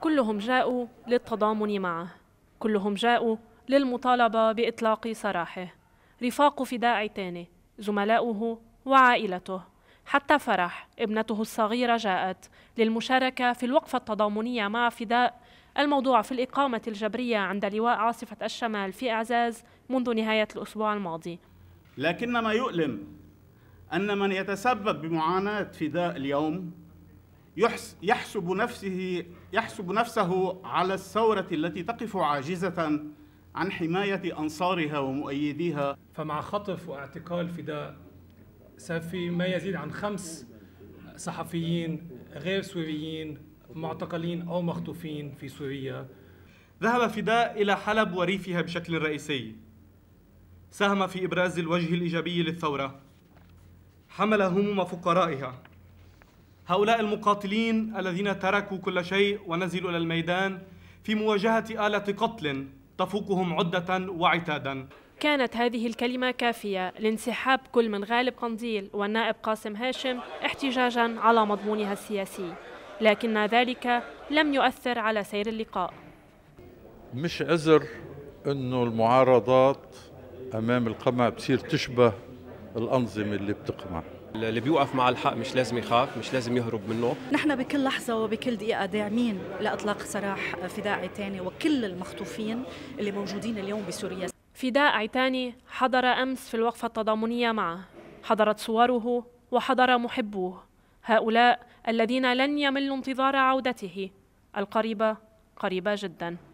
كلهم جاءوا للتضامن معه كلهم جاءوا للمطالبة بإطلاق سراحه رفاق فداء تاني زملاؤه وعائلته حتى فرح ابنته الصغيرة جاءت للمشاركة في الوقفة التضامنية مع فداء الموضوع في الإقامة الجبرية عند لواء عاصفة الشمال في إعزاز منذ نهاية الأسبوع الماضي لكن ما يؤلم أن من يتسبب بمعاناة فداء اليوم يحسب نفسه يحسب نفسه على الثورة التي تقف عاجزة عن حماية أنصارها ومؤيديها فمع خطف واعتقال فداء سفي ما يزيد عن خمس صحفيين غير سوريين معتقلين أو مخطوفين في سوريا ذهب فداء إلى حلب وريفها بشكل رئيسي ساهم في إبراز الوجه الإيجابي للثورة حمل هموم فقرائها هؤلاء المقاتلين الذين تركوا كل شيء ونزلوا إلى الميدان في مواجهة آلة قتل تفوقهم عدة وعتادا كانت هذه الكلمة كافية لانسحاب كل من غالب قنديل والنائب قاسم هاشم احتجاجا على مضمونها السياسي لكن ذلك لم يؤثر على سير اللقاء مش عذر انه المعارضات امام القمع بتصير تشبه الانظمه اللي بتقمع اللي بيوقف مع الحق مش لازم يخاف مش لازم يهرب منه نحن بكل لحظة وبكل دقيقة داعمين لإطلاق سراح فداء عتاني وكل المخطوفين اللي موجودين اليوم بسوريا فداء عتاني حضر أمس في الوقفة التضامنية معه حضرت صوره وحضر محبوه هؤلاء الذين لن يملوا انتظار عودته القريبة قريبة جداً